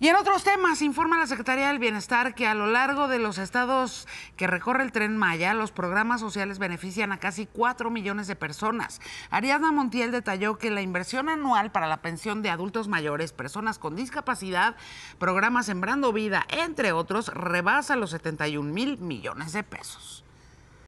Y en otros temas, informa la Secretaría del Bienestar que a lo largo de los estados que recorre el tren Maya, los programas sociales benefician a casi 4 millones de personas. Ariadna Montiel detalló que la inversión anual para la pensión de adultos mayores, personas con discapacidad, programas Sembrando Vida, entre otros, rebasa los 71 mil millones de pesos.